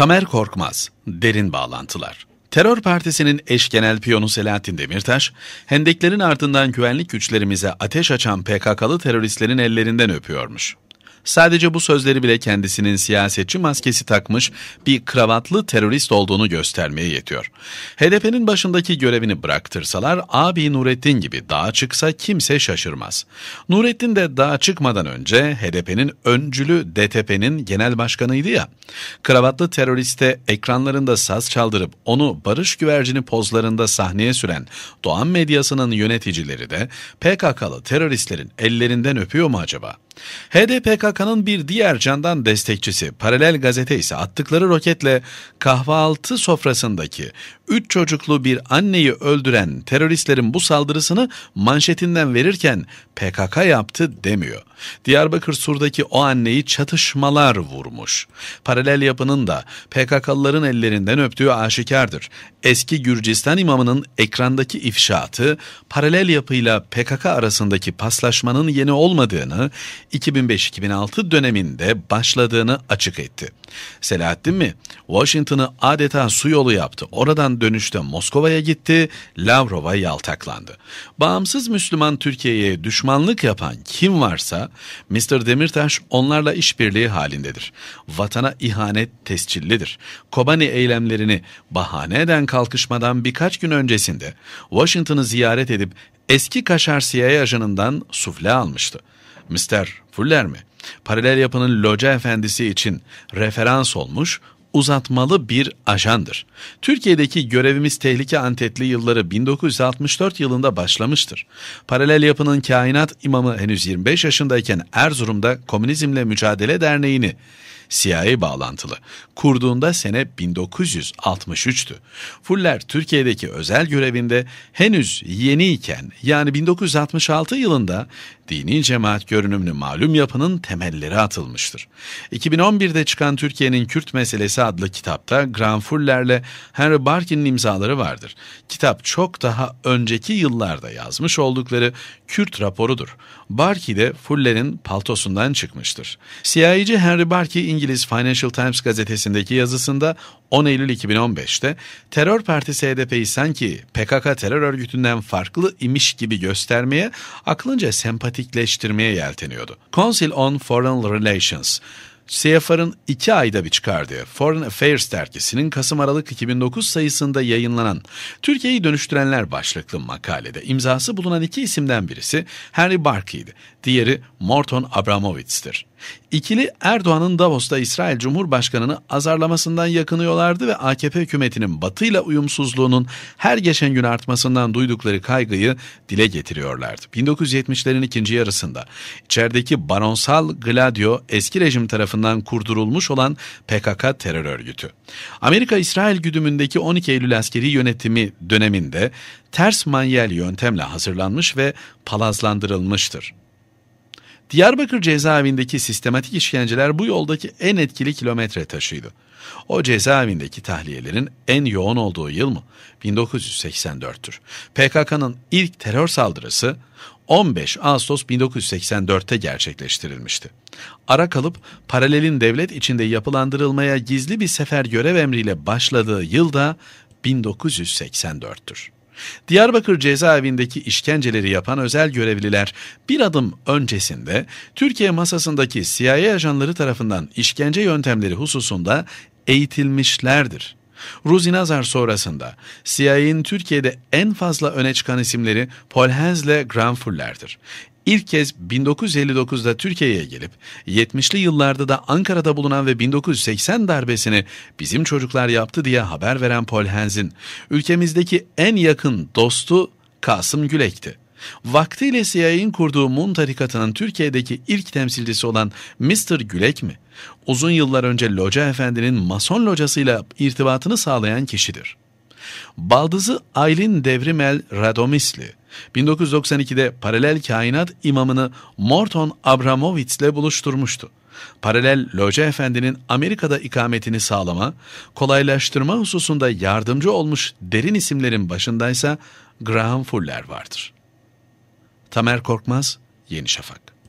Tamer Korkmaz, Derin Bağlantılar Terör Partisi'nin eş genel piyonu Selahattin Demirtaş, hendeklerin ardından güvenlik güçlerimize ateş açan PKK'lı teröristlerin ellerinden öpüyormuş. Sadece bu sözleri bile kendisinin siyasetçi maskesi takmış bir kravatlı terörist olduğunu göstermeye yetiyor. HDP'nin başındaki görevini bıraktırsalar abi Nurettin gibi dağa çıksa kimse şaşırmaz. Nurettin de dağa çıkmadan önce HDP'nin öncülü DTP'nin genel başkanıydı ya. Kravatlı teröriste ekranlarında saz çaldırıp onu barış güvercini pozlarında sahneye süren Doğan medyasının yöneticileri de PKK'lı teröristlerin ellerinden öpüyor mu acaba?'' HDPKK'nın bir diğer candan destekçisi Paralel Gazete ise attıkları roketle kahvaltı sofrasındaki üç çocuklu bir anneyi öldüren teröristlerin bu saldırısını manşetinden verirken PKK yaptı demiyor. Diyarbakır Sur'daki o anneyi çatışmalar vurmuş. Paralel yapının da PKK'lıların ellerinden öptüğü aşikardır. Eski Gürcistan imamının ekrandaki ifşaatı paralel yapıyla PKK arasındaki paslaşmanın yeni olmadığını, 2005-2006 döneminde başladığını açık etti. Selahattin mi? Washington'ı adeta su yolu yaptı. Oradan dönüşte Moskova'ya gitti, Lavrov'a yaltaklandı. Bağımsız Müslüman Türkiye'ye düşmanlık yapan kim varsa Mr. Demirtaş onlarla işbirliği halindedir. Vatana ihanet tescillidir. Kobani eylemlerini bahane eden kalkışmadan birkaç gün öncesinde Washington'ı ziyaret edip eski Kaşar CIA ajanından sufle almıştı. Mr. Fuller mi? Paralel yapının loca efendisi için referans olmuş, uzatmalı bir ajandır. Türkiye'deki görevimiz tehlike antetli yılları 1964 yılında başlamıştır. Paralel yapının kainat imamı henüz 25 yaşındayken Erzurum'da Komünizmle Mücadele Derneği'ni CIA bağlantılı kurduğunda sene 1963'tü. Fuller Türkiye'deki özel görevinde henüz yeniyken yani 1966 yılında dini cemaat görünümlü malum yapının temelleri atılmıştır. 2011'de çıkan Türkiye'nin Kürt Meselesi adlı kitapta Granfuller'le Henry Barkin'in imzaları vardır. Kitap çok daha önceki yıllarda yazmış oldukları Kürt raporudur. Barki de Fuller'in paltosundan çıkmıştır. Siyahici Henry Barki İngiliz Financial Times gazetesindeki yazısında 10 Eylül 2015'te terör partisi HDP'yi sanki PKK terör örgütünden farklı imiş gibi göstermeye, aklınca sempatikleştirmeye yelteniyordu. Council on Foreign Relations CFR'ın iki ayda bir çıkardığı Foreign Affairs dergisinin Kasım-Aralık 2009 sayısında yayınlanan Türkiye'yi dönüştürenler başlıklı makalede imzası bulunan iki isimden birisi Henry Barkey'di, diğeri Morton Abramowitz'tir. İkili Erdoğan'ın Davos'ta İsrail Cumhurbaşkanı'nı azarlamasından yakınıyorlardı ve AKP hükümetinin batıyla uyumsuzluğunun her geçen gün artmasından duydukları kaygıyı dile getiriyorlardı. 1970'lerin ikinci yarısında içerideki baronsal Gladio eski rejim tarafından kurdurulmuş olan PKK terör örgütü. Amerika-İsrail güdümündeki 12 Eylül askeri yönetimi döneminde ters manyel yöntemle hazırlanmış ve palazlandırılmıştır. Diyarbakır cezaevindeki sistematik işkenceler bu yoldaki en etkili kilometre taşıydı. O cezaevindeki tahliyelerin en yoğun olduğu yıl mı? 1984'tür. PKK'nın ilk terör saldırısı 15 Ağustos 1984'te gerçekleştirilmişti. Ara kalıp paralelin devlet içinde yapılandırılmaya gizli bir sefer görev emriyle başladığı yılda 1984'tür. Diyarbakır cezaevindeki işkenceleri yapan özel görevliler bir adım öncesinde Türkiye masasındaki CIA ajanları tarafından işkence yöntemleri hususunda eğitilmişlerdir. Ruzi Nazar sonrasında CIA'in Türkiye'de en fazla öne çıkan isimleri Paul Hens ile Graham ilk kez 1959'da Türkiye'ye gelip 70'li yıllarda da Ankara'da bulunan ve 1980 darbesini bizim çocuklar yaptı diye haber veren Paul Henz'in ülkemizdeki en yakın dostu Kasım Gülek'ti. Vaktiyle CIA'in kurduğu Mun tarikatının Türkiye'deki ilk temsilcisi olan Mr. Gülek mi? Uzun yıllar önce Loca Efendi'nin Mason locasıyla irtibatını sağlayan kişidir. Baldızı Aylin Devrimel Radomisli, 1992'de paralel kainat imamını Morton Abramowitz'le buluşturmuştu. Paralel Loca Efendi'nin Amerika'da ikametini sağlama, kolaylaştırma hususunda yardımcı olmuş derin isimlerin başındaysa Graham Fuller vardır. Tamer Korkmaz, Yeni Şafak